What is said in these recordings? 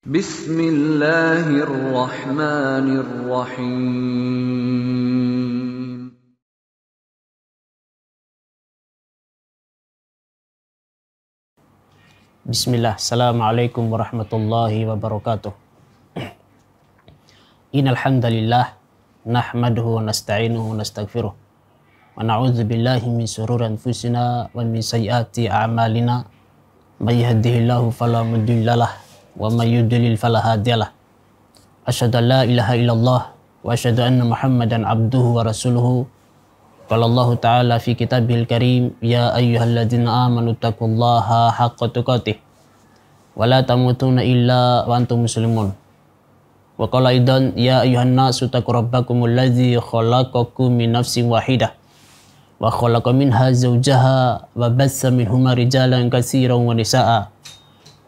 بسم الله الرحمن الرحيم بسم الله السلام عليكم ورحمة الله وبركاته إن الحمد لله نحمده ونستعينه ونستغفره ونعوذ بالله من شرور أنفسنا ومن سيئات أعمالنا من يهده الله فلا مضل له ومن يضلل فلا هادي له أشهد أن لا إله إلا الله وأشهد أن محمدا عبده ورسوله قال الله تعالى في كتابه الكريم يا أيها الذين آمنوا اتقوا الله حق تقاته ولا تموتون إلا وأنتم مسلمون وقال أيضا يا أيها الناس اتقوا ربكم الذي خلقكم من نفس واحدة وخلق منها زوجها وبث منهما رجالا كثيرا ونساء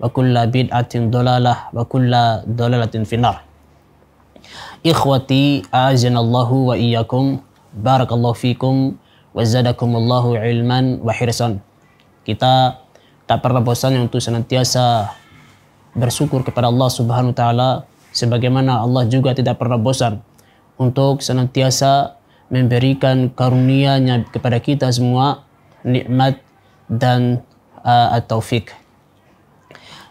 wa kulla bid'atin dolalah wa kulla dolalatin finar ikhwati azinallahu wa iyyakum barakallahu fikum wa zadakumullahu ilman wa hirsan kita tak pernah bosan untuk senantiasa bersyukur kepada Allah subhanahu wa ta'ala sebagaimana Allah juga tidak pernah bosan untuk senantiasa memberikan karunia-Nya kepada kita semua nikmat dan uh, taufik.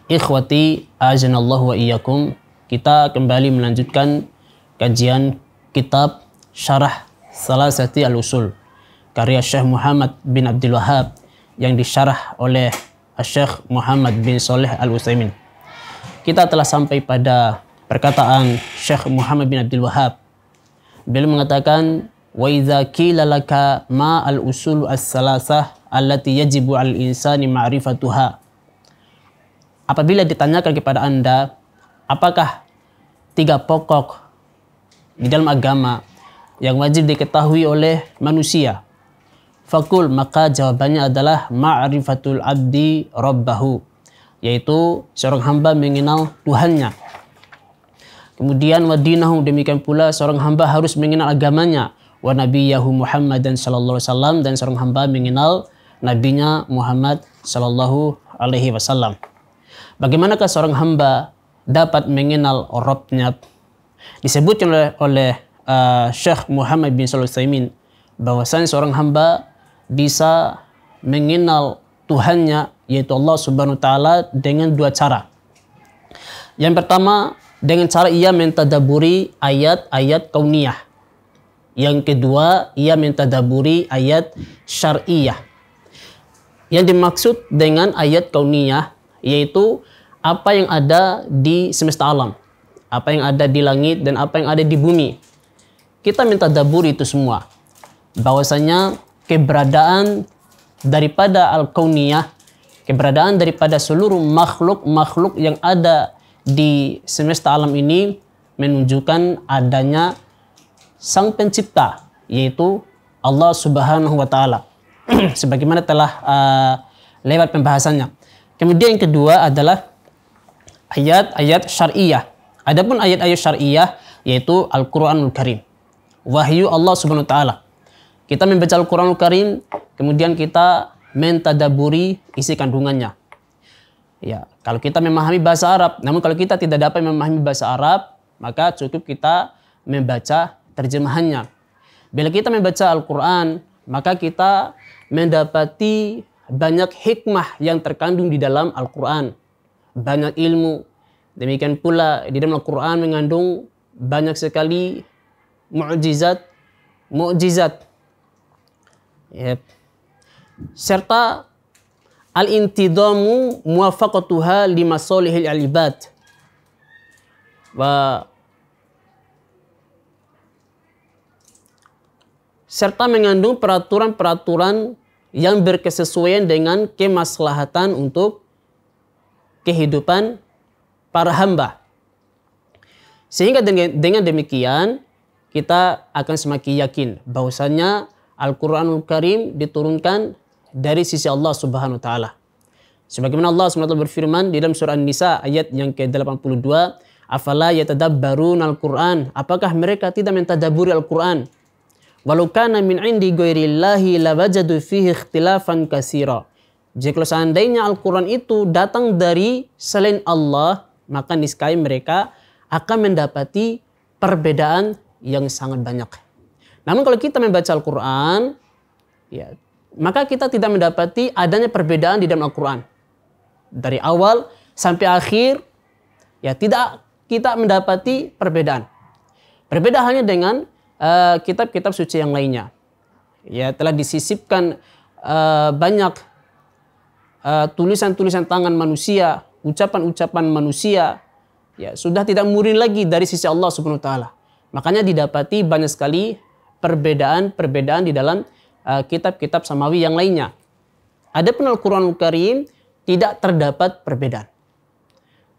Ikhwati azanallahu wa iyyakum. Kita kembali melanjutkan kajian kitab Syarah Salasati Al-Usul karya Syekh Muhammad bin Abdul Wahab yang disyarah oleh Syekh Muhammad bin Saleh Al-Utsaimin. Kita telah sampai pada perkataan Syekh Muhammad bin Abdul Wahab. Beliau mengatakan wa idza qila laka ma al-usul as-salasah allati yajibu al-insani ma'rifatuha apabila ditanyakan kepada Anda, apakah tiga pokok di dalam agama yang wajib diketahui oleh manusia? Fakul maka jawabannya adalah ma'rifatul abdi rabbahu yaitu seorang hamba mengenal Tuhannya. Kemudian wadinahu demikian pula seorang hamba harus mengenal agamanya wa nabiyahu dan sallallahu alaihi wasallam dan seorang hamba mengenal nabinya Muhammad sallallahu alaihi wasallam. Bagaimanakah seorang hamba dapat mengenal Rabbnya? Disebutkan oleh, oleh uh, Syekh Muhammad bin Salusaimin bahwasanya seorang hamba bisa mengenal Tuhannya yaitu Allah Subhanahu taala dengan dua cara. Yang pertama dengan cara ia mentadaburi ayat-ayat kauniyah. Yang kedua ia mentadaburi ayat syariah. Yang dimaksud dengan ayat kauniyah yaitu apa yang ada di semesta alam, apa yang ada di langit dan apa yang ada di bumi. Kita minta dabur itu semua. Bahwasanya keberadaan daripada al-kauniyah, keberadaan daripada seluruh makhluk-makhluk yang ada di semesta alam ini menunjukkan adanya sang pencipta yaitu Allah Subhanahu wa taala. sebagaimana telah uh, lewat pembahasannya. Kemudian yang kedua adalah ayat-ayat syariah. Adapun ayat-ayat syariah yaitu Al-Qur'anul Karim. Wahyu Allah Subhanahu wa taala. Kita membaca Al-Qur'anul Karim, kemudian kita mentadaburi isi kandungannya. Ya, kalau kita memahami bahasa Arab, namun kalau kita tidak dapat memahami bahasa Arab, maka cukup kita membaca terjemahannya. Bila kita membaca Al-Qur'an, maka kita mendapati banyak hikmah yang terkandung di dalam Al-Qur'an banyak ilmu. Demikian pula di dalam Al-Quran mengandung banyak sekali mukjizat, mukjizat. Yep. Serta al-intidamu muwafaqatuha lima solihil al-ibad. Wa serta mengandung peraturan-peraturan yang berkesesuaian dengan kemaslahatan untuk kehidupan para hamba. Sehingga dengan demikian kita akan semakin yakin bahwasanya Al-Qur'anul Karim diturunkan dari sisi Allah Subhanahu wa taala. Sebagaimana Allah SWT berfirman di dalam surah An-Nisa ayat yang ke-82, "Afala yatadabbarun al-Qur'an?" Apakah mereka tidak mentadaburi Al-Qur'an? Walau kana min indi ghairillahi lawajadu fihi ikhtilafan katsira. Jika seandainya Al-Quran itu datang dari selain Allah, maka niscaya mereka akan mendapati perbedaan yang sangat banyak. Namun kalau kita membaca Al-Quran, ya, maka kita tidak mendapati adanya perbedaan di dalam Al-Quran. Dari awal sampai akhir, ya tidak kita mendapati perbedaan. Berbeda halnya dengan eh, kitab-kitab uh, suci yang lainnya. Ya telah disisipkan uh, banyak Eh, tulisan-tulisan uh, tangan manusia, ucapan-ucapan manusia, ya sudah tidak murni lagi dari sisi Allah Subhanahu wa taala. Makanya didapati banyak sekali perbedaan-perbedaan di dalam eh, kitab-kitab uh, samawi yang lainnya. Ada pun Al-Qur'an Karim tidak terdapat perbedaan.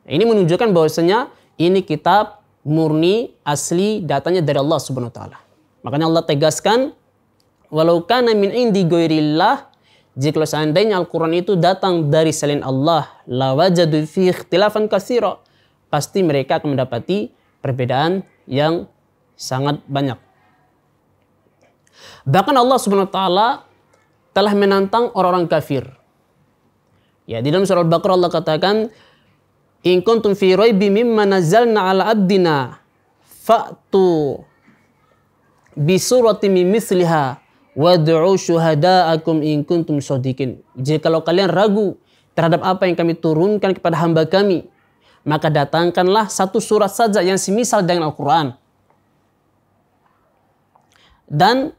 Ini menunjukkan bahwasanya ini kitab murni asli datanya dari Allah Subhanahu wa taala. Makanya Allah tegaskan walau kana min indi ghairillah Jikalau seandainya Al-Quran itu datang dari selain Allah, lawajadu fi ikhtilafan kasiro, pasti mereka akan mendapati perbedaan yang sangat banyak. Bahkan Allah Subhanahu wa taala telah menantang orang-orang kafir. Ya, di dalam surah Al-Baqarah Allah katakan, "In kuntum fi raibi mimma nazalna 'ala abdina fa'tu bi suratin Wad'u syuhada'akum in kuntum Jadi kalau kalian ragu terhadap apa yang kami turunkan kepada hamba kami, maka datangkanlah satu surat saja yang semisal dengan Al-Quran. Dan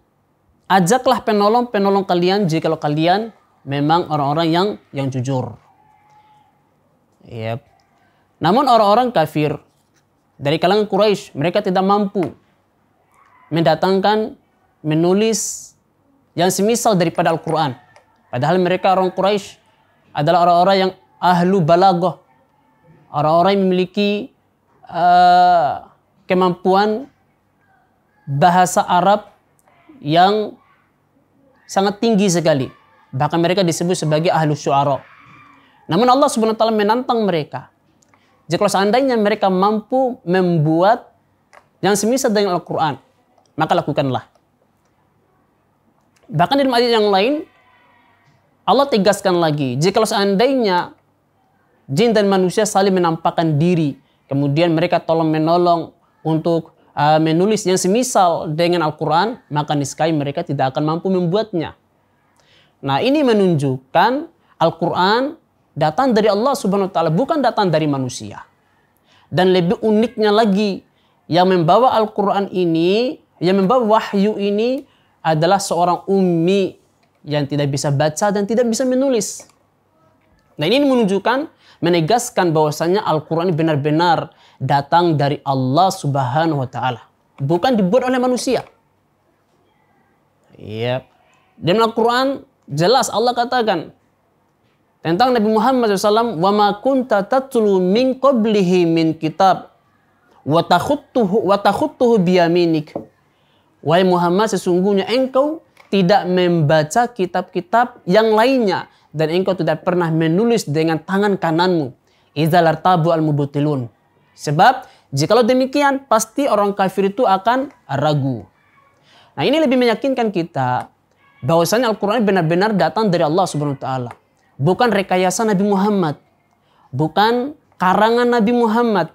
ajaklah penolong-penolong kalian Jika kalau kalian memang orang-orang yang yang jujur. Yep. Namun orang-orang kafir dari kalangan Quraisy mereka tidak mampu mendatangkan menulis yang semisal daripada Al-Quran. Padahal mereka orang Quraisy adalah orang-orang yang ahlu balagoh. Orang-orang yang memiliki uh, kemampuan bahasa Arab yang sangat tinggi sekali. Bahkan mereka disebut sebagai ahlu syuara. Namun Allah subhanahu wa menantang mereka. jika seandainya mereka mampu membuat yang semisal dengan Al-Quran, maka lakukanlah. Bahkan di dalam ayat yang lain, Allah tegaskan lagi, jika seandainya jin dan manusia saling menampakkan diri, kemudian mereka tolong menolong untuk uh, menulis yang semisal dengan Al-Quran, maka niscaya mereka tidak akan mampu membuatnya. Nah ini menunjukkan Al-Quran datang dari Allah subhanahu wa ta'ala, bukan datang dari manusia. Dan lebih uniknya lagi, yang membawa Al-Quran ini, yang membawa wahyu ini adalah seorang ummi yang tidak bisa baca dan tidak bisa menulis. Nah ini menunjukkan, menegaskan bahwasanya Al-Quran benar-benar datang dari Allah subhanahu wa ta'ala. Bukan dibuat oleh manusia. Yep. Dalam Al-Quran jelas Allah katakan tentang Nabi Muhammad SAW, وَمَا كُنْتَ تَتْلُوا مِنْ قَبْلِهِ مِنْ كِتَابٍ وَتَخُطُّهُ, وتخطه بِيَمِينِكَ Wahai Muhammad, sesungguhnya engkau tidak membaca kitab-kitab yang lainnya dan engkau tidak pernah menulis dengan tangan kananmu. Idzalar tabu al mubutilun. Sebab jikalau demikian pasti orang kafir itu akan ragu. Nah ini lebih meyakinkan kita bahwasanya Al-Quran benar-benar datang dari Allah Subhanahu Wa Taala, bukan rekayasa Nabi Muhammad, bukan karangan Nabi Muhammad.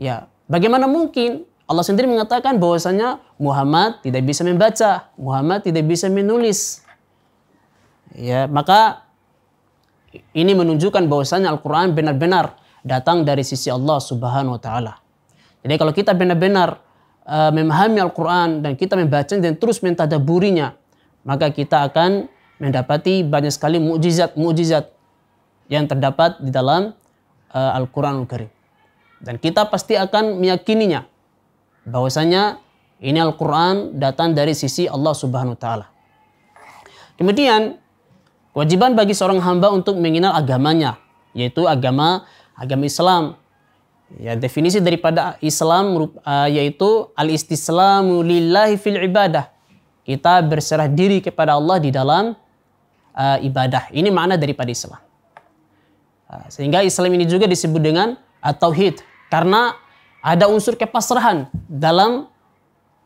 Ya, bagaimana mungkin Allah sendiri mengatakan bahwasanya Muhammad tidak bisa membaca, Muhammad tidak bisa menulis. Ya, maka ini menunjukkan bahwasanya Al-Qur'an benar-benar datang dari sisi Allah Subhanahu wa taala. Jadi kalau kita benar-benar uh, memahami Al-Qur'an dan kita membaca dan terus mentadaburinya, maka kita akan mendapati banyak sekali mukjizat-mukjizat yang terdapat di dalam uh, Al-Qur'anul Karim. Dan kita pasti akan meyakininya bahwasanya ini Al-Quran datang dari sisi Allah Subhanahu wa Ta'ala. Kemudian, kewajiban bagi seorang hamba untuk mengenal agamanya, yaitu agama agama Islam. Ya, definisi daripada Islam eh, yaitu al-istislamu lillahi fil ibadah. Kita berserah diri kepada Allah di dalam uh, ibadah. Ini makna daripada Islam. Eh, sehingga Islam ini juga disebut dengan at-tauhid karena ada unsur kepasrahan dalam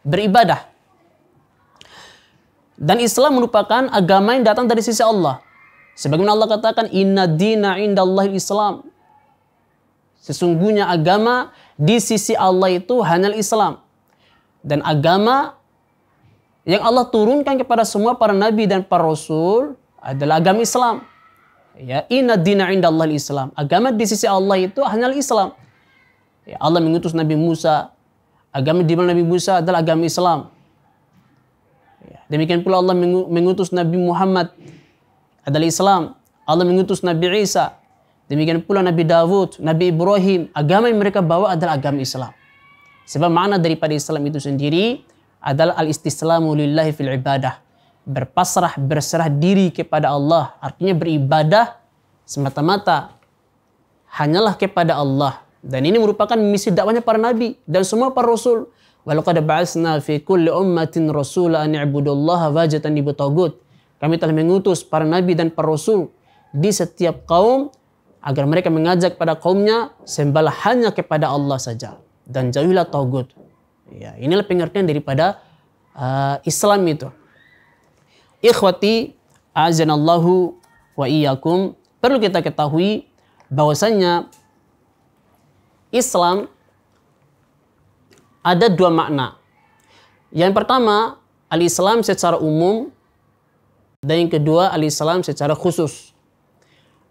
beribadah. Dan Islam merupakan agama yang datang dari sisi Allah. Sebagaimana Allah katakan, Inna dina indallahi Islam. Sesungguhnya agama di sisi Allah itu hanya Islam. Dan agama yang Allah turunkan kepada semua para nabi dan para rasul adalah agama Islam. Ya, inna dina indallahi Islam. Agama di sisi Allah itu hanya Islam. Ya, Allah mengutus Nabi Musa. Agama di mana Nabi Musa adalah agama Islam. Ya, demikian pula Allah mengutus Nabi Muhammad adalah Islam. Allah mengutus Nabi Isa. Demikian pula Nabi Dawud, Nabi Ibrahim. Agama yang mereka bawa adalah agama Islam. Sebab mana daripada Islam itu sendiri adalah al-istislamu lillahi fil ibadah. Berpasrah, berserah diri kepada Allah. Artinya beribadah semata-mata hanyalah kepada Allah dan ini merupakan misi dakwahnya para nabi dan semua para rasul. Walaqad ba'atsna fi kulli ummatin rasula an i'budullaha wajatan ibtagut. Kami telah mengutus para nabi dan para rasul di setiap kaum agar mereka mengajak pada kaumnya sembahlah hanya kepada Allah saja dan jauhilah tagut. Ya, inilah pengertian daripada uh, Islam itu. Ikhwati azanallahu wa iyyakum perlu kita ketahui bahwasanya Islam ada dua makna. Yang pertama, al-Islam secara umum dan yang kedua al-Islam secara khusus.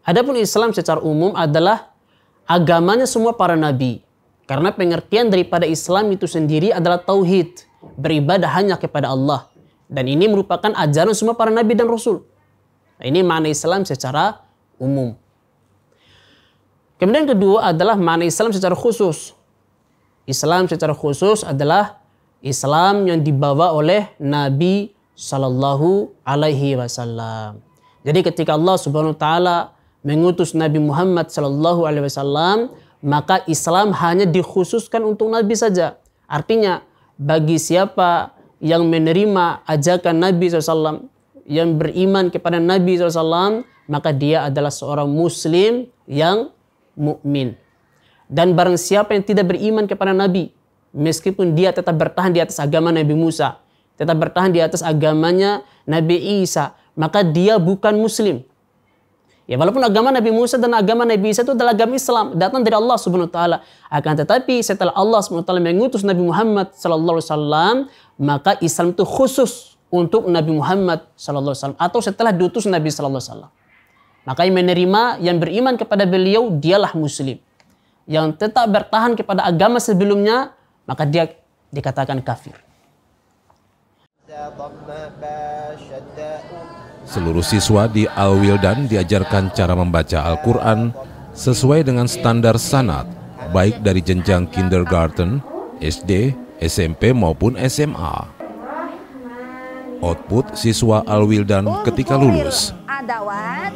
Adapun Islam secara umum adalah agamanya semua para nabi. Karena pengertian daripada Islam itu sendiri adalah tauhid, beribadah hanya kepada Allah. Dan ini merupakan ajaran semua para nabi dan rasul. Nah, ini makna Islam secara umum. Kemudian kedua adalah mana Islam secara khusus. Islam secara khusus adalah Islam yang dibawa oleh Nabi Shallallahu Alaihi Wasallam. Jadi ketika Allah Subhanahu Wa Taala mengutus Nabi Muhammad Shallallahu Alaihi Wasallam, maka Islam hanya dikhususkan untuk Nabi saja. Artinya bagi siapa yang menerima ajakan Nabi SAW, yang beriman kepada Nabi SAW, maka dia adalah seorang Muslim yang mukmin. Dan barang siapa yang tidak beriman kepada Nabi, meskipun dia tetap bertahan di atas agama Nabi Musa, tetap bertahan di atas agamanya Nabi Isa, maka dia bukan muslim. Ya walaupun agama Nabi Musa dan agama Nabi Isa itu adalah agama Islam, datang dari Allah Subhanahu wa taala. Akan tetapi setelah Allah Subhanahu wa taala mengutus Nabi Muhammad sallallahu alaihi wasallam, maka Islam itu khusus untuk Nabi Muhammad sallallahu alaihi wasallam atau setelah diutus Nabi sallallahu alaihi wasallam. Maka yang menerima, yang beriman kepada beliau, dialah muslim. Yang tetap bertahan kepada agama sebelumnya, maka dia dikatakan kafir. Seluruh siswa di Al-Wildan diajarkan cara membaca Al-Quran sesuai dengan standar sanat, baik dari jenjang kindergarten, SD, SMP maupun SMA. Output siswa Al-Wildan ketika lulus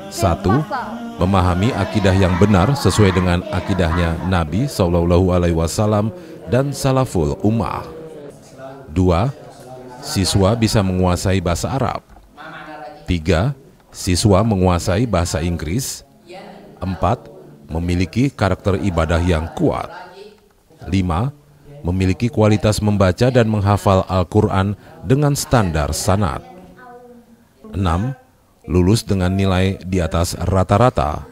satu, memahami akidah yang benar sesuai dengan akidahnya Nabi SAW Alaihi dan Salaful Ummah. Dua, siswa bisa menguasai bahasa Arab. Tiga, siswa menguasai bahasa Inggris. Empat, memiliki karakter ibadah yang kuat. Lima, memiliki kualitas membaca dan menghafal Al-Quran dengan standar sanat. Enam lulus dengan nilai di atas rata-rata.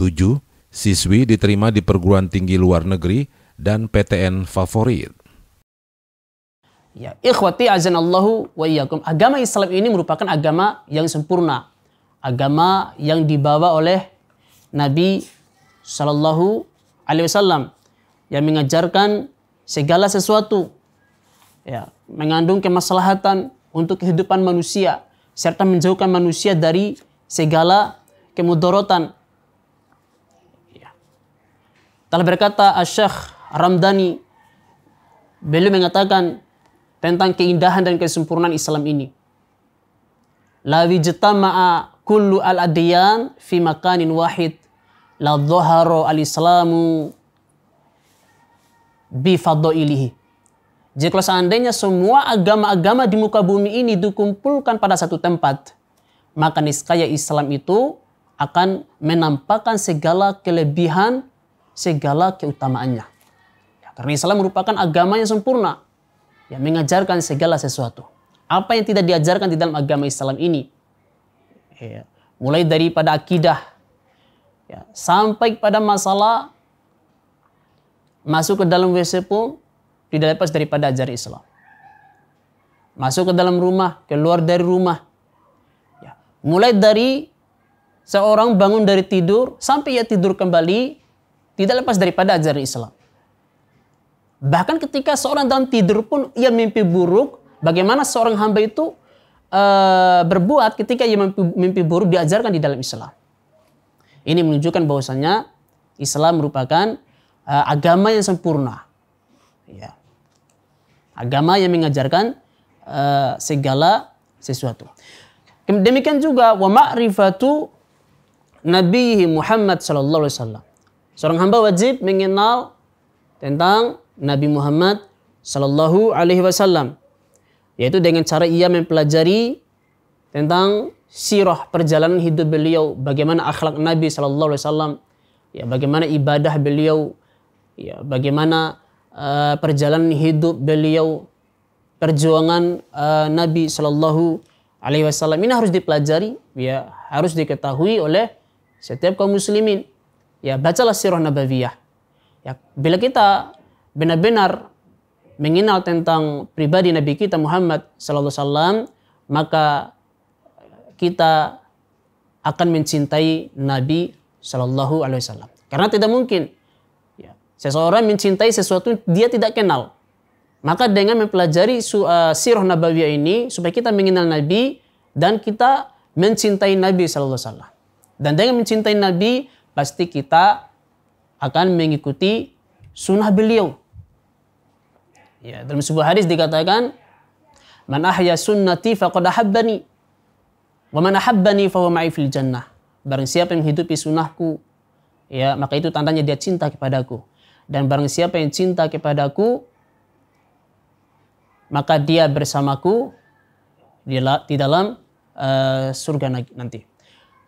7. Siswi diterima di perguruan tinggi luar negeri dan PTN favorit. Ya, ikhwati azanallahu wa iyyakum. Agama Islam ini merupakan agama yang sempurna. Agama yang dibawa oleh Nabi Shallallahu Alaihi Wasallam yang mengajarkan segala sesuatu ya, mengandung kemaslahatan untuk kehidupan manusia serta menjauhkan manusia dari segala kemudorotan. Ya. Telah berkata Asyikh Ramdhani, beliau mengatakan tentang keindahan dan kesempurnaan Islam ini. La wijtama'a kullu al-adiyan fi makanin wahid la dhuharu al-islamu bi fadailihi. Jika seandainya semua agama-agama di muka bumi ini dikumpulkan pada satu tempat, maka niscaya Islam itu akan menampakkan segala kelebihan, segala keutamaannya. Ya, karena Islam merupakan agama yang sempurna, yang mengajarkan segala sesuatu. Apa yang tidak diajarkan di dalam agama Islam ini, ya, mulai daripada akidah, ya, sampai pada masalah masuk ke dalam WC pun, tidak lepas daripada ajar Islam. Masuk ke dalam rumah, keluar dari rumah. Ya. Mulai dari seorang bangun dari tidur sampai ia tidur kembali, tidak lepas daripada ajar Islam. Bahkan ketika seorang dalam tidur pun ia mimpi buruk, bagaimana seorang hamba itu uh, berbuat ketika ia mimpi, mimpi buruk diajarkan di dalam Islam. Ini menunjukkan bahwasanya Islam merupakan uh, agama yang sempurna. Ya. Agama yang mengajarkan uh, segala sesuatu. Demikian juga wa ma'rifatu Nabi Muhammad sallallahu alaihi wasallam. Seorang hamba wajib mengenal tentang Nabi Muhammad sallallahu alaihi wasallam yaitu dengan cara ia mempelajari tentang sirah perjalanan hidup beliau, bagaimana akhlak Nabi sallallahu alaihi wasallam, ya bagaimana ibadah beliau, ya bagaimana Eh, perjalanan hidup beliau, perjuangan uh, Nabi Shallallahu Alaihi Wasallam ini harus dipelajari, ya harus diketahui oleh setiap kaum muslimin. Ya bacalah sirah nabawiyah. Ya, bila kita benar-benar mengenal tentang pribadi Nabi kita Muhammad Shallallahu Alaihi Wasallam, maka kita akan mencintai Nabi Shallallahu Alaihi Wasallam. Karena tidak mungkin Seseorang mencintai sesuatu dia tidak kenal. Maka dengan mempelajari eh, sirah nabawiyah ini supaya kita mengenal Nabi dan kita mencintai Nabi sallallahu alaihi wasallam. Dan dengan mencintai Nabi pasti kita akan mengikuti sunnah beliau. Ya, dalam sebuah hadis dikatakan, "Man ahya sunnati faqad ahabbani wa man ahabbani fa ma'i fil jannah." Barang siapa yang menghidupi sunnahku, ya maka itu tandanya dia cinta kepadaku dan barang siapa yang cinta kepadaku, maka dia bersamaku di dalam uh, surga nanti.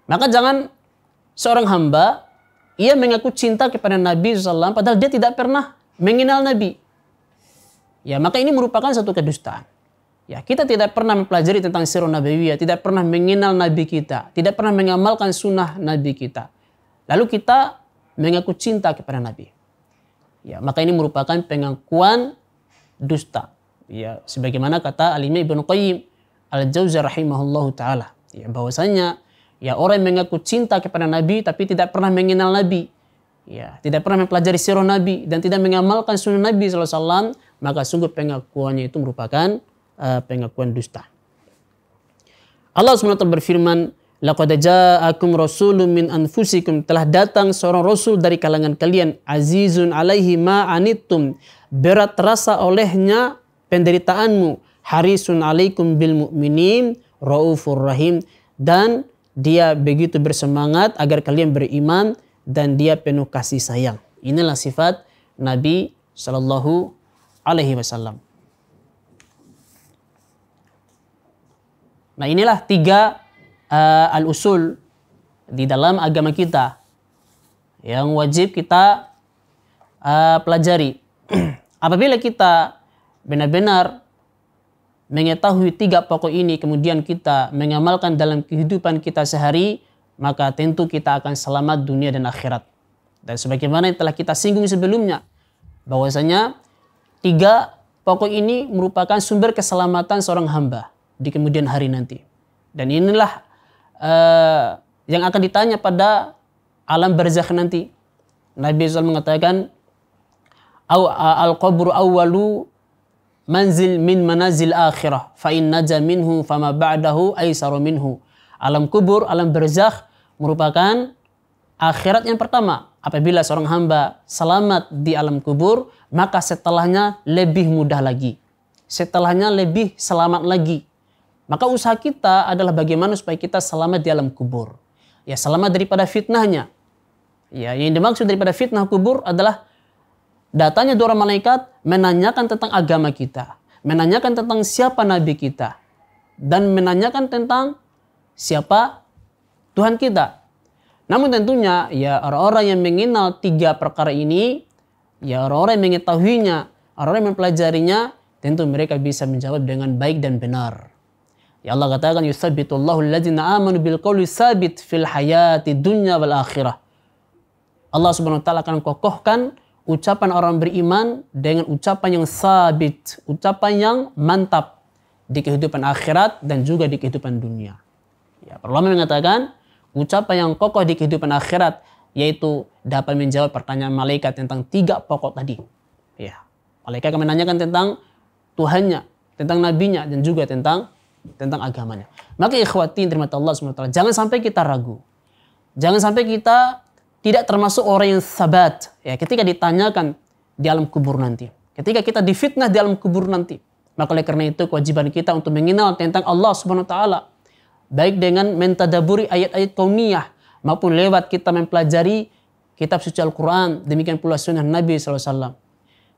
Maka jangan seorang hamba, ia mengaku cinta kepada Nabi SAW, padahal dia tidak pernah mengenal Nabi. Ya, maka ini merupakan satu kedustaan. Ya, kita tidak pernah mempelajari tentang sirah ya, tidak pernah mengenal nabi kita, tidak pernah mengamalkan sunnah nabi kita. Lalu kita mengaku cinta kepada nabi. Ya, maka ini merupakan pengakuan dusta. Ya, sebagaimana kata Alimah Ibnu Qayyim Al-Jauziyah rahimahullahu taala, ya bahwasanya ya orang yang mengaku cinta kepada Nabi tapi tidak pernah mengenal Nabi, ya tidak pernah mempelajari sirah Nabi dan tidak mengamalkan sunnah Nabi SAW, maka sungguh pengakuannya itu merupakan uh, pengakuan dusta. Allah SWT berfirman, Laqad ja'akum rasulun min anfusikum telah datang seorang rasul dari kalangan kalian azizun alaihi ma anittum berat rasa olehnya penderitaanmu harisun alaikum bil mu'minin raufur rahim dan dia begitu bersemangat agar kalian beriman dan dia penuh kasih sayang. Inilah sifat Nabi Shallallahu alaihi wasallam. Nah, inilah tiga uh, al-usul di dalam agama kita yang wajib kita uh, pelajari. Apabila kita benar-benar mengetahui tiga pokok ini kemudian kita mengamalkan dalam kehidupan kita sehari maka tentu kita akan selamat dunia dan akhirat. Dan sebagaimana yang telah kita singgung sebelumnya bahwasanya tiga pokok ini merupakan sumber keselamatan seorang hamba di kemudian hari nanti. Dan inilah uh, yang akan ditanya pada alam barzakh nanti. Nabi SAW mengatakan, eh, Al-qabru awwalu manzil min manazil akhirah, fa in naja minhu fama ba'dahu aisaru minhu. Alam kubur, alam barzakh merupakan akhirat yang pertama. Apabila seorang hamba selamat di alam kubur, maka setelahnya lebih mudah lagi. Setelahnya lebih selamat lagi. Maka usaha kita adalah bagaimana supaya kita selamat di alam kubur. Ya selamat daripada fitnahnya. Ya yang dimaksud daripada fitnah kubur adalah datanya dua orang malaikat menanyakan tentang agama kita. Menanyakan tentang siapa nabi kita. Dan menanyakan tentang siapa Tuhan kita. Namun tentunya ya orang-orang yang mengenal tiga perkara ini, ya orang-orang yang mengetahuinya, orang-orang yang mempelajarinya, tentu mereka bisa menjawab dengan baik dan benar. Ya Allah katakan yusabbitullahu alladzina amanu bil qawli sabit fil hayati dunya wal akhirah. Allah Subhanahu wa taala akan kokohkan ucapan orang beriman dengan ucapan yang sabit, ucapan yang mantap di kehidupan akhirat dan juga di kehidupan dunia. Ya, Perlama mengatakan ucapan yang kokoh di kehidupan akhirat yaitu dapat menjawab pertanyaan malaikat tentang tiga pokok tadi. Ya. Malaikat akan menanyakan tentang Tuhannya, tentang nabinya dan juga tentang tentang agamanya. Maka ikhwati terima Allah SWT. Jangan sampai kita ragu. Jangan sampai kita tidak termasuk orang yang sabat. Ya, ketika ditanyakan di alam kubur nanti. Ketika kita difitnah di alam kubur nanti. Maka oleh karena itu kewajiban kita untuk mengenal tentang Allah Subhanahu wa taala baik dengan mentadaburi ayat-ayat kauniyah maupun lewat kita mempelajari kitab suci Al-Qur'an, demikian pula sunnah Nabi SAW.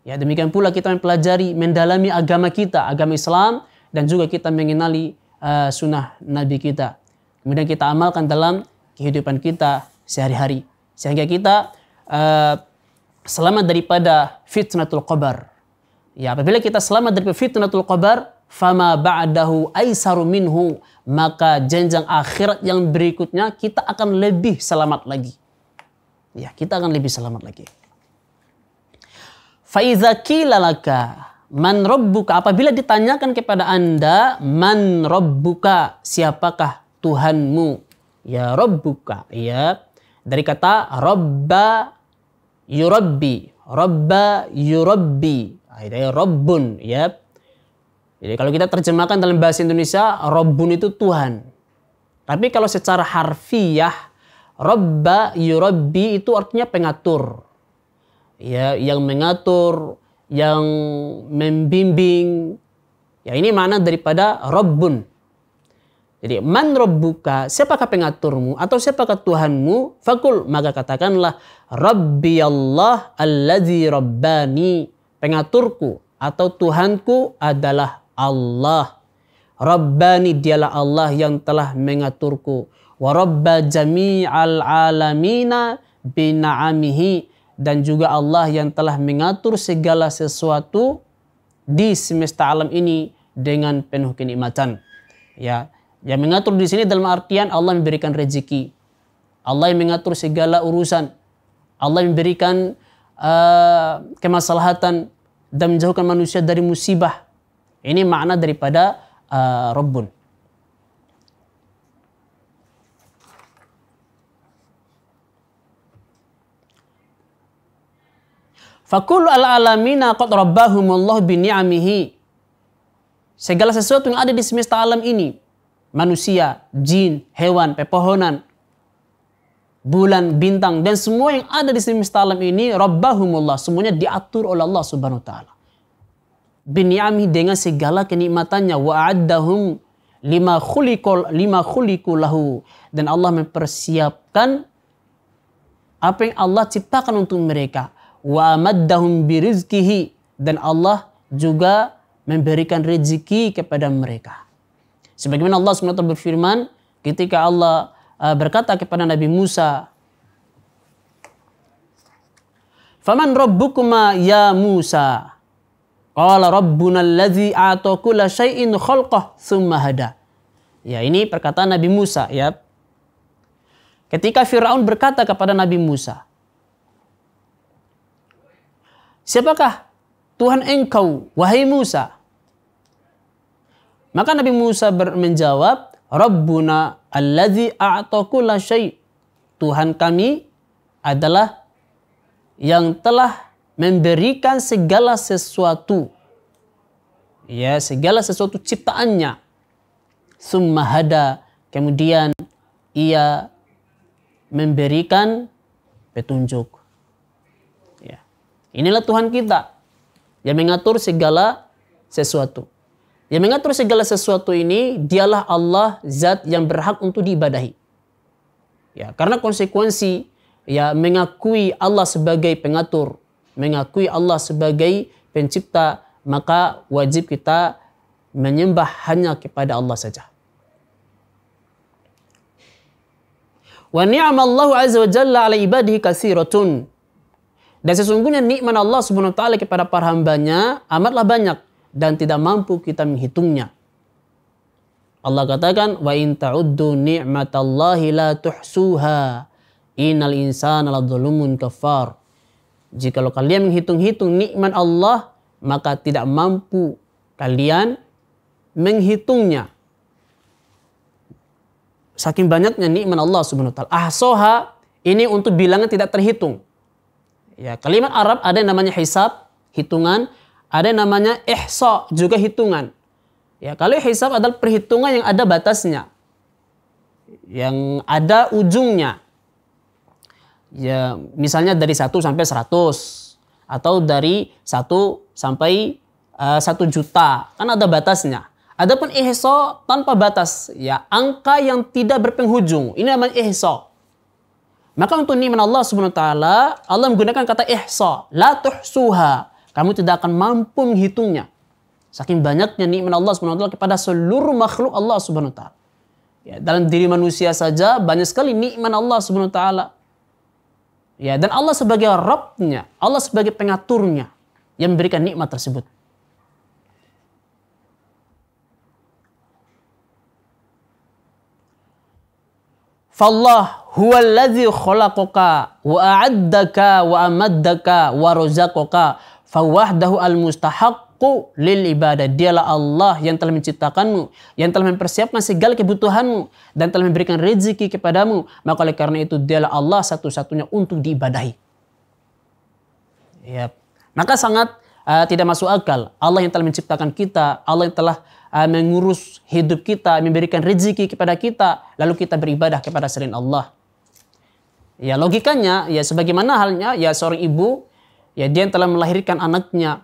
Ya, demikian pula kita mempelajari, mendalami agama kita, agama Islam dan juga kita mengenali uh, sunnah Nabi kita. Kemudian kita amalkan dalam kehidupan kita sehari-hari. Sehingga kita uh, selamat daripada fitnatul qabar. Ya, apabila kita selamat dari fitnatul qabar, fama ba'dahu aisaru minhu, maka jenjang akhirat yang berikutnya kita akan lebih selamat lagi. Ya, kita akan lebih selamat lagi. Faiza qilalaka Man rabbuka apabila ditanyakan kepada Anda man rabbuka siapakah Tuhanmu? Ya rabbuka ya dari kata robba yurabbi robba yurabbi ada robbun ya jadi kalau kita terjemahkan dalam bahasa Indonesia robbun itu Tuhan tapi kalau secara harfiah robba yurabbi itu artinya pengatur ya yang mengatur yang membimbing. Ya ini mana daripada Rabbun. Jadi man rabbuka, siapakah pengaturmu atau siapakah Tuhanmu? Fakul, maka katakanlah Rabbi Allah alladzi rabbani. Pengaturku atau Tuhanku adalah Allah. Rabbani dialah Allah yang telah mengaturku. Wa rabba jami'al alamina bina'amihi dan juga Allah yang telah mengatur segala sesuatu di semesta alam ini dengan penuh kenikmatan. Ya, yang mengatur di sini dalam artian Allah memberikan rezeki. Allah yang mengatur segala urusan. Allah yang memberikan uh, kemaslahatan dan menjauhkan manusia dari musibah. Ini makna daripada uh, Rabbun. Fakul al alamina qad Allah bi ni'amihi. Segala sesuatu yang ada di semesta alam ini, manusia, jin, hewan, pepohonan, bulan, bintang dan semua yang ada di semesta alam ini Allah semuanya diatur oleh Allah Subhanahu wa taala. Binyami dengan segala kenikmatannya wa addahum lima khuliqul lima khuliqulahu dan Allah mempersiapkan apa yang Allah ciptakan untuk mereka wa amaddahum birizkihi dan Allah juga memberikan rezeki kepada mereka. Sebagaimana Allah SWT berfirman ketika Allah uh, berkata kepada Nabi Musa, Faman rabbukuma ya Musa? Qala rabbuna alladhi ata kulla syai'in khalqah thumma hada. Ya ini perkataan Nabi Musa ya. Ketika Firaun berkata kepada Nabi Musa, Siapakah Tuhan engkau, wahai Musa? Maka Nabi Musa menjawab, Rabbuna alladzi a'takulla syai' Tuhan kami adalah yang telah memberikan segala sesuatu. Ya, segala sesuatu ciptaannya. Summa hada. Kemudian ia memberikan petunjuk. Inilah Tuhan kita yang mengatur segala sesuatu. Yang mengatur segala sesuatu ini dialah Allah zat yang berhak untuk diibadahi. Ya, karena konsekuensi ya mengakui Allah sebagai pengatur, mengakui Allah sebagai pencipta, maka wajib kita menyembah hanya kepada Allah saja. Wa ni'amallahu azza wa jalla ala ibadihi katsiratun dan sesungguhnya nikmat Allah Subhanahu wa taala kepada para hambanya amatlah banyak dan tidak mampu kita menghitungnya. Allah katakan wa in ta'uddu ni'matallahi la tuhsuha innal insana ladzulumun kafar. Jikalau kalian menghitung-hitung nikmat Allah maka tidak mampu kalian menghitungnya. Saking banyaknya nikmat Allah Subhanahu wa taala. Ahsoha ini untuk bilangan tidak terhitung. Ya, kalimat Arab ada yang namanya hisab, hitungan, ada yang namanya ihsa, juga hitungan. Ya, kalau hisab adalah perhitungan yang ada batasnya. Yang ada ujungnya. Ya, misalnya dari 1 sampai 100 atau dari 1 sampai uh, juta, kan ada batasnya. Adapun ihsa tanpa batas, ya angka yang tidak berpenghujung. Ini namanya ihsa. Maka untuk nikmat Allah Subhanahu taala, Allah menggunakan kata ihsa, la tuhsuha. Kamu tidak akan mampu menghitungnya. Saking banyaknya nikmat Allah Subhanahu wa taala kepada seluruh makhluk Allah Subhanahu wa taala. Ya, dalam diri manusia saja banyak sekali nikmat Allah Subhanahu wa taala. Ya, dan Allah sebagai Rabbnya, Allah sebagai pengaturnya yang memberikan nikmat tersebut. Fallah huwallazi khalaqaka wa a'addaka wa amaddaka wa razaqaka fawahdahu al-mustahaqqu lil ibadah. Dialah Allah yang telah menciptakanmu, yang telah mempersiapkan segala kebutuhanmu dan telah memberikan rezeki kepadamu. Maka oleh karena itu dialah Allah satu-satunya untuk diibadahi. Yep. Maka sangat uh, tidak masuk akal Allah yang telah menciptakan kita, Allah yang telah Uh, mengurus hidup kita, memberikan rezeki kepada kita, lalu kita beribadah kepada selain Allah. Ya logikanya, ya sebagaimana halnya ya seorang ibu, ya dia yang telah melahirkan anaknya,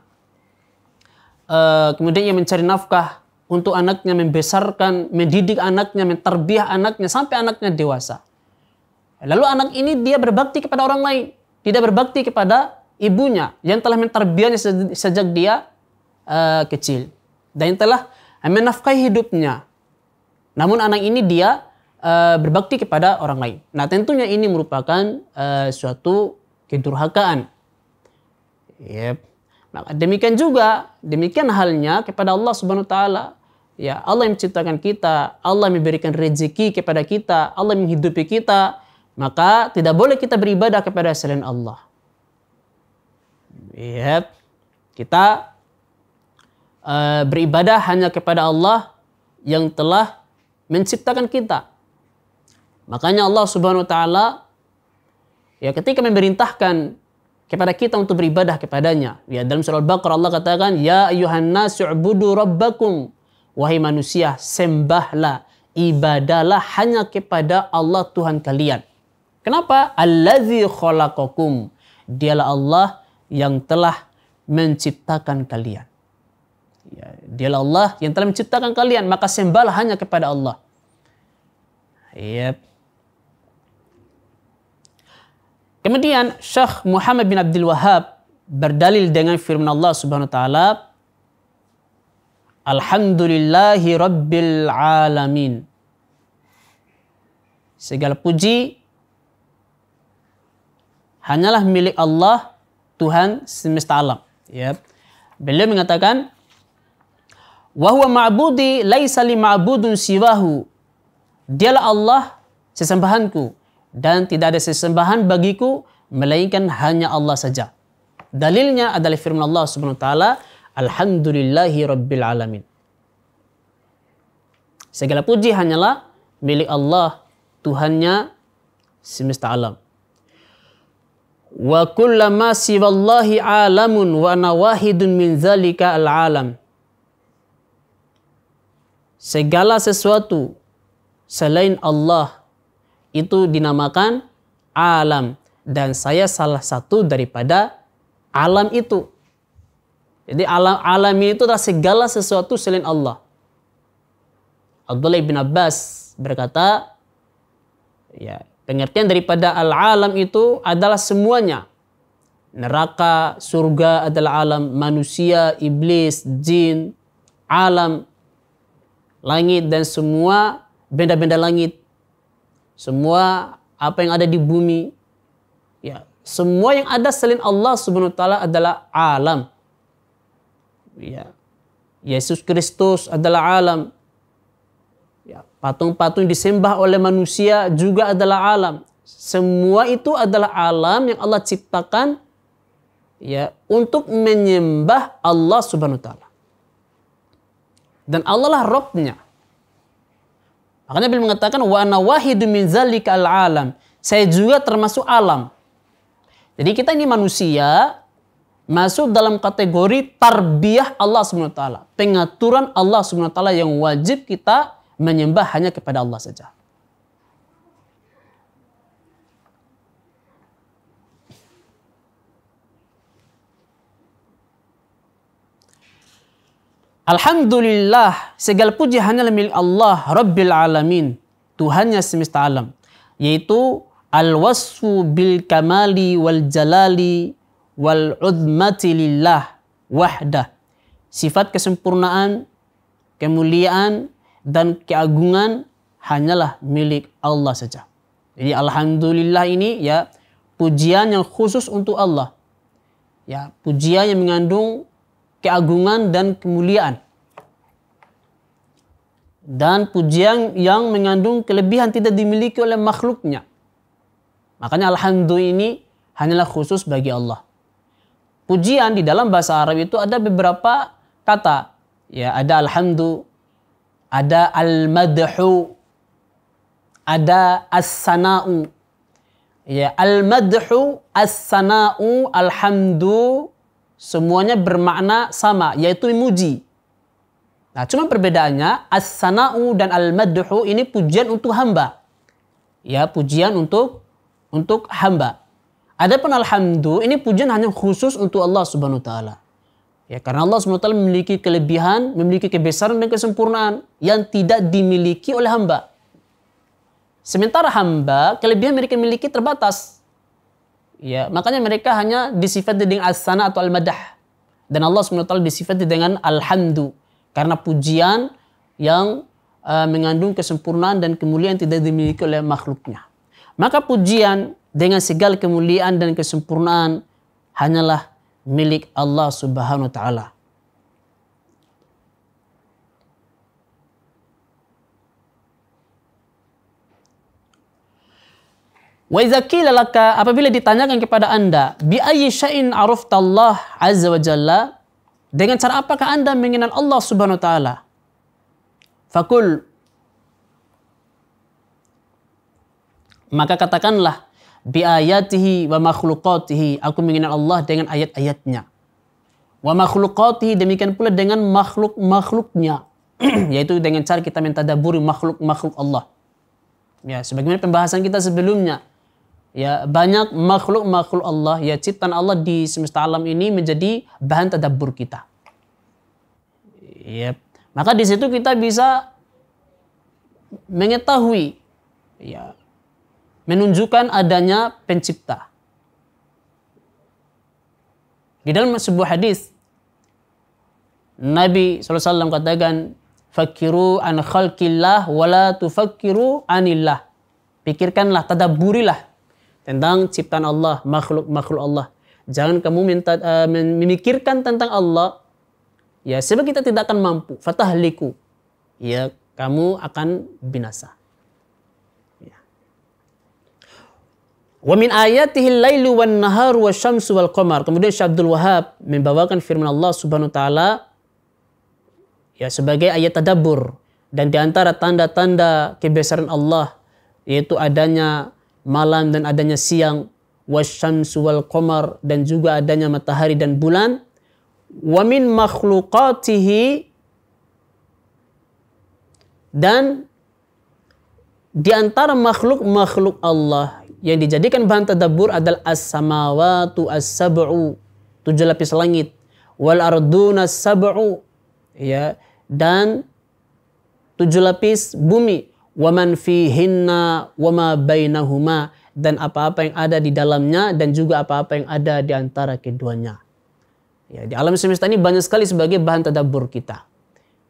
uh, kemudian ia mencari nafkah untuk anaknya, membesarkan, mendidik anaknya, menterbiah anaknya sampai anaknya dewasa. Lalu anak ini dia berbakti kepada orang lain, tidak berbakti kepada ibunya yang telah menterbiahnya sejak dia uh, kecil dan yang telah menafkahi hidupnya. Namun anak ini dia uh, berbakti kepada orang lain. Nah tentunya ini merupakan uh, suatu kedurhakaan. Yep. Nah, demikian juga, demikian halnya kepada Allah Subhanahu taala. Ya, Allah yang menciptakan kita, Allah yang memberikan rezeki kepada kita, Allah yang menghidupi kita, maka tidak boleh kita beribadah kepada selain Allah. Yep. Kita Eh, beribadah hanya kepada Allah yang telah menciptakan kita. Makanya Allah Subhanahu wa taala ya ketika memerintahkan kepada kita untuk beribadah kepadanya. Ya dalam surah Al-Baqarah Allah katakan ya ayuhan nasu'budu rabbakum wahai manusia sembahlah ibadahlah hanya kepada Allah Tuhan kalian. Kenapa? Allazi khalaqakum. Dialah Allah yang telah menciptakan kalian. Ya, dialah Allah yang telah menciptakan kalian, maka sembahlah hanya kepada Allah. Yep. Kemudian Syekh Muhammad bin Abdul Wahab berdalil dengan firman Allah Subhanahu wa taala Alhamdulillahi Rabbil Alamin. Segala puji hanyalah milik Allah Tuhan semesta alam. Yep. Beliau mengatakan Wahwa ma'budi laisa li ma'budun siwahu. Dialah Allah sesembahanku dan tidak ada sesembahan bagiku melainkan hanya Allah saja. Dalilnya adalah firman Allah Subhanahu wa taala, "Alhamdulillahi rabbil alamin." Segala puji hanyalah milik Allah, Tuhannya semesta alam. Wa kullama siwallahi alamun wa nawahidun min zalika al-alam segala sesuatu selain Allah itu dinamakan alam dan saya salah satu daripada alam itu. Jadi alam alam itu adalah segala sesuatu selain Allah. Abdullah bin Abbas berkata, ya, pengertian daripada al-alam itu adalah semuanya. Neraka, surga adalah alam, manusia, iblis, jin, alam langit dan semua benda-benda langit. Semua apa yang ada di bumi. Ya, semua yang ada selain Allah Subhanahu wa taala adalah alam. Ya. Yesus Kristus adalah alam. Ya, patung-patung disembah oleh manusia juga adalah alam. Semua itu adalah alam yang Allah ciptakan ya untuk menyembah Allah Subhanahu wa taala. Dan Allah lah Robnya. Makanya beliau mengatakan wa ana wahidu min zalika alam. Saya juga termasuk alam. Jadi kita ini manusia masuk dalam kategori tarbiyah Allah Subhanahu wa taala. Pengaturan Allah Subhanahu wa taala yang wajib kita menyembah hanya kepada Allah saja. Alhamdulillah, segala puji hanyalah milik Allah Rabbil Alamin, Tuhannya semesta alam, yaitu al-wasfu bil kamali wal jalali wal udmati lillah wahdah. Sifat kesempurnaan, kemuliaan, dan keagungan hanyalah milik Allah saja. Jadi Alhamdulillah ini ya pujian yang khusus untuk Allah. Ya, pujian yang mengandung keagungan dan kemuliaan. Dan pujian yang mengandung kelebihan tidak dimiliki oleh makhluknya. Makanya Alhamdulillah ini hanyalah khusus bagi Allah. Pujian di dalam bahasa Arab itu ada beberapa kata. Ya, ada Alhamdulillah, ada Al-Madhu, ada As-Sana'u. Ya, Al-Madhu, As-Sana'u, Alhamdulillah, Semuanya bermakna sama, yaitu memuji. Nah, cuma perbedaannya as-sana'u dan al-madhu ini pujian untuk hamba. Ya, pujian untuk untuk hamba. Adapun alhamdu ini pujian hanya khusus untuk Allah Subhanahu wa taala. Ya, karena Allah Subhanahu SWT memiliki kelebihan, memiliki kebesaran dan kesempurnaan yang tidak dimiliki oleh hamba. Sementara hamba, kelebihan mereka miliki terbatas. Ya, makanya mereka hanya disifati dengan asana atau al-madah. Dan Allah SWT disifati dengan alhamdu. Karena pujian yang uh, mengandung kesempurnaan dan kemuliaan tidak dimiliki oleh makhluknya. Maka pujian dengan segala kemuliaan dan kesempurnaan hanyalah milik Allah Subhanahu wa taala. Wa laka apabila ditanyakan kepada Anda, bi ayyi syai'in araftallah azza wa jalla? Dengan cara apakah Anda mengenal Allah Subhanahu wa taala? Fakul Maka katakanlah bi ayatihi wa makhluqatihi aku mengenal Allah dengan ayat-ayatnya. Wa makhluqatihi demikian pula dengan makhluk-makhluknya yaitu dengan cara kita mentadaburi makhluk-makhluk Allah. Ya, sebagaimana pembahasan kita sebelumnya ya banyak makhluk-makhluk Allah ya ciptaan Allah di semesta alam ini menjadi bahan tadabbur kita. Yep. Maka di situ kita bisa mengetahui ya menunjukkan adanya pencipta. Di dalam sebuah hadis Nabi SAW katakan Fakiru an khalqillah wala tufakiru anillah. Pikirkanlah, tadaburilah tentang ciptaan Allah, makhluk-makhluk Allah. Jangan kamu minta uh, memikirkan tentang Allah ya sebab kita tidak akan mampu, fatahliku. Ya, kamu akan binasa. Ya. Wa min ayatihi lailu wan nahar wa syamsu wal qamar. Kemudian Syekh Abdul Wahab membawakan firman Allah Subhanahu wa taala ya sebagai ayat tadabbur dan di antara tanda-tanda kebesaran Allah yaitu adanya malam dan adanya siang, wasyamsu wal qamar dan juga adanya matahari dan bulan. Wa min makhluqatihi dan di antara makhluk-makhluk Allah yang dijadikan bahan tadabbur adalah as-samawatu as-sab'u tujuh lapis langit wal arduna as-sab'u ya dan tujuh lapis bumi waman fihinna wama bainahuma dan apa-apa yang ada di dalamnya dan juga apa-apa yang ada di antara keduanya. Ya, di alam semesta ini banyak sekali sebagai bahan tadabbur kita.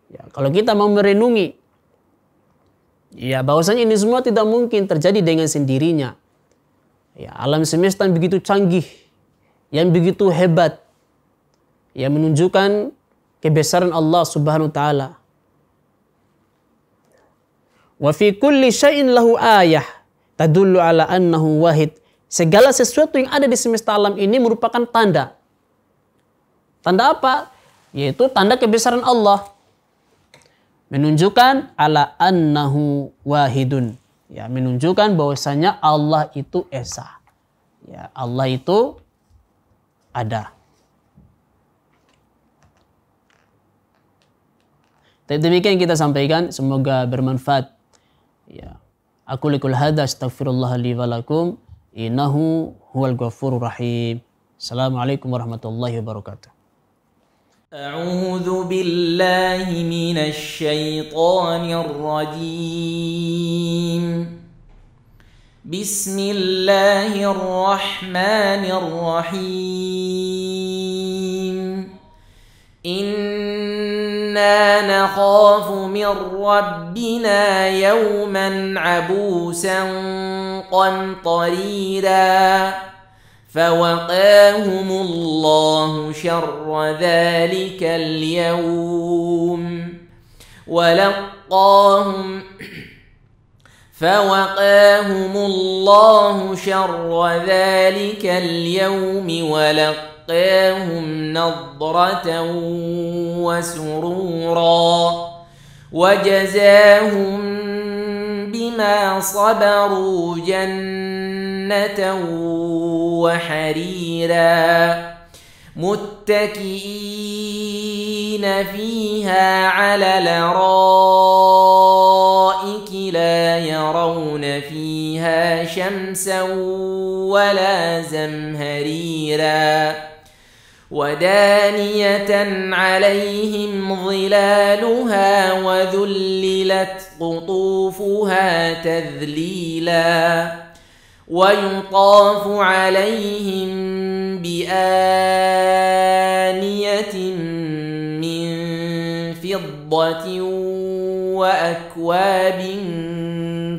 Ya, kalau kita mau merenungi ya bahwasanya ini semua tidak mungkin terjadi dengan sendirinya. Ya, alam semesta yang begitu canggih, yang begitu hebat, yang menunjukkan kebesaran Allah Subhanahu wa taala Wa fi kulli syai'in lahu ayah tadullu ala annahu wahid. Segala sesuatu yang ada di semesta alam ini merupakan tanda. Tanda apa? Yaitu tanda kebesaran Allah. Menunjukkan ala annahu wahidun. Ya, menunjukkan bahwasanya Allah itu esa. Ya, Allah itu ada. Demikian kita sampaikan, semoga bermanfaat Ya. Aku likul hadha astaghfirullah li walakum innahu huwal ghafurur rahim. Assalamualaikum warahmatullahi wabarakatuh. أعوذ بالله من الشيطان الرجيم بسم الله الرحمن الرحيم إنا نخاف من ربنا يوما عبوسا قمطريرا فوقاهم الله شر ذلك اليوم ولقاهم فوقاهم الله شر ذلك اليوم ولقاهم نضرة وسرورا وجزاهم بما صبروا جنة وحريرا متكئين فيها على الارائك لا يرون فيها شمسا ولا زمهريرا ودانيه عليهم ظلالها وذللت قطوفها تذليلا ويطاف عليهم بآنية من فضة وأكواب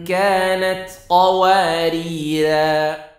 كانت قواريراً